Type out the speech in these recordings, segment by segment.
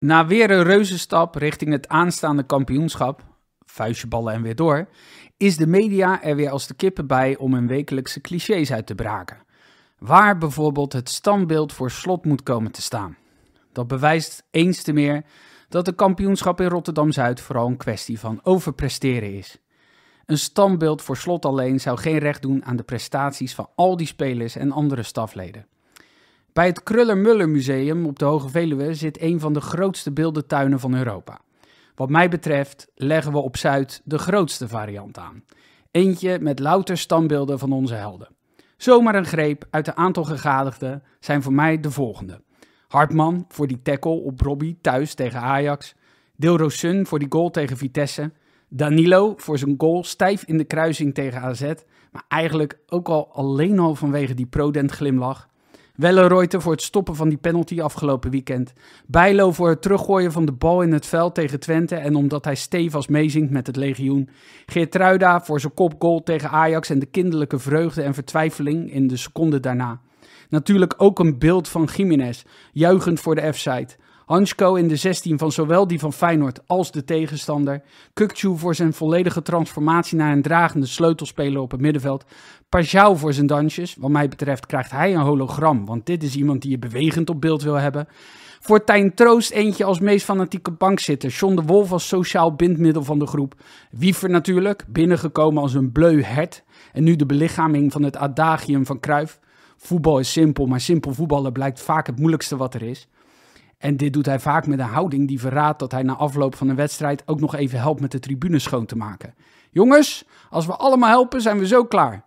Na weer een reuzenstap richting het aanstaande kampioenschap, vuistjeballen en weer door, is de media er weer als de kippen bij om hun wekelijkse clichés uit te braken. Waar bijvoorbeeld het standbeeld voor slot moet komen te staan. Dat bewijst eens te meer dat de kampioenschap in Rotterdam Zuid vooral een kwestie van overpresteren is. Een standbeeld voor slot alleen zou geen recht doen aan de prestaties van al die spelers en andere stafleden. Bij het Kruller-Muller Museum op de Hoge Veluwe zit een van de grootste beeldentuinen van Europa. Wat mij betreft leggen we op Zuid de grootste variant aan. Eentje met louter standbeelden van onze helden. Zomaar een greep uit de aantal gegadigden zijn voor mij de volgende. Hartman voor die tackle op Robbie thuis tegen Ajax. Dilro voor die goal tegen Vitesse. Danilo voor zijn goal stijf in de kruising tegen AZ. Maar eigenlijk ook al alleen al vanwege die prodent glimlach. Wellenreuter voor het stoppen van die penalty afgelopen weekend. Bijlo voor het teruggooien van de bal in het veld tegen Twente en omdat hij stevig meezingt met het legioen. Geertruida voor zijn kopgoal tegen Ajax en de kinderlijke vreugde en vertwijfeling in de seconde daarna. Natuurlijk ook een beeld van Jiménez, juichend voor de F-site. Hansko in de 16 van zowel die van Feyenoord als de tegenstander. Kukcu voor zijn volledige transformatie naar een dragende sleutelspeler op het middenveld. Pajau voor zijn dansjes. Wat mij betreft krijgt hij een hologram, want dit is iemand die je bewegend op beeld wil hebben. Fortijn Troost eentje als meest fanatieke bankzitter. John de Wolf als sociaal bindmiddel van de groep. Wiever natuurlijk, binnengekomen als een bleu hert. En nu de belichaming van het adagium van Cruijff. Voetbal is simpel, maar simpel voetballen blijkt vaak het moeilijkste wat er is. En dit doet hij vaak met een houding die verraadt dat hij na afloop van een wedstrijd ook nog even helpt met de tribune schoon te maken. Jongens, als we allemaal helpen, zijn we zo klaar.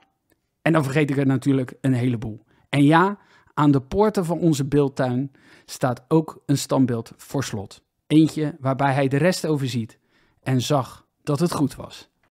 En dan vergeet ik er natuurlijk een heleboel. En ja, aan de poorten van onze beeldtuin staat ook een standbeeld voor slot. Eentje waarbij hij de rest overziet en zag dat het goed was.